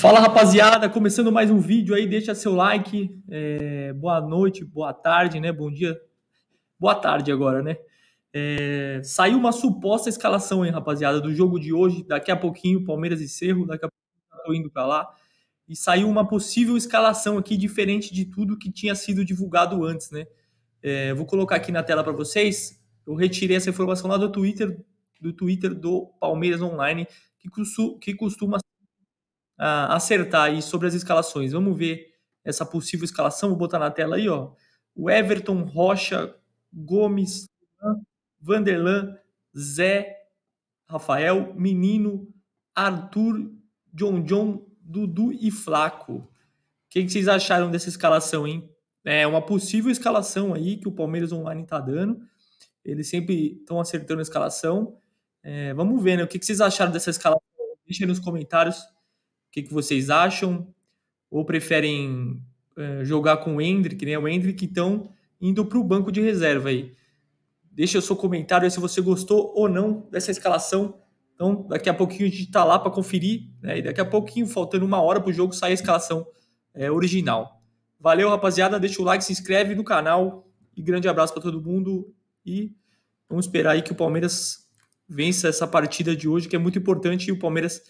Fala rapaziada, começando mais um vídeo aí, deixa seu like, é, boa noite, boa tarde, né? Bom dia, boa tarde agora, né? É, saiu uma suposta escalação, hein, rapaziada, do jogo de hoje, daqui a pouquinho, Palmeiras e Cerro, daqui a pouquinho tô indo pra lá. E saiu uma possível escalação aqui, diferente de tudo que tinha sido divulgado antes, né? É, vou colocar aqui na tela para vocês. Eu retirei essa informação lá do Twitter, do Twitter do Palmeiras Online, que, costuma uh, acertar aí sobre as escalações. Vamos ver essa possível escalação, vou botar na tela aí, ó. O Everton, Rocha, Gomes, Vanderlan, Zé, Rafael, Menino, Arthur, John John, Dudu e Flaco. O que, vocês acharam dessa escalação, hein? É uma possível escalação aí que o Palmeiras Online está dando. Eles sempre estão acertando a escalação. É, vamos ver, né? O que, que vocês acharam dessa escalação? Deixa aí nos comentários que, que vocês acham? Ou preferem eh, jogar com o Hendrick, né? O Hendrick, então, indo para o banco de reserva aí. Deixa o seu comentário aí se você gostou ou não dessa escalação. Então, daqui a pouquinho a gente está lá para conferir, né? E daqui a pouquinho, faltando uma hora para o jogo, sai a escalação é, original. Valeu, rapaziada. Deixa o like, se inscreve no canal. E grande abraço para todo mundo. E vamos esperar aí que o Palmeiras vença essa partida de hoje, que é muito importante. E o Palmeiras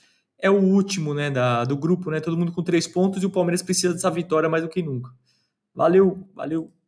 é o último né, da, do grupo, né? Todo mundo com três pontos e o Palmeiras precisa dessa vitória mais do que nunca. Valeu, valeu.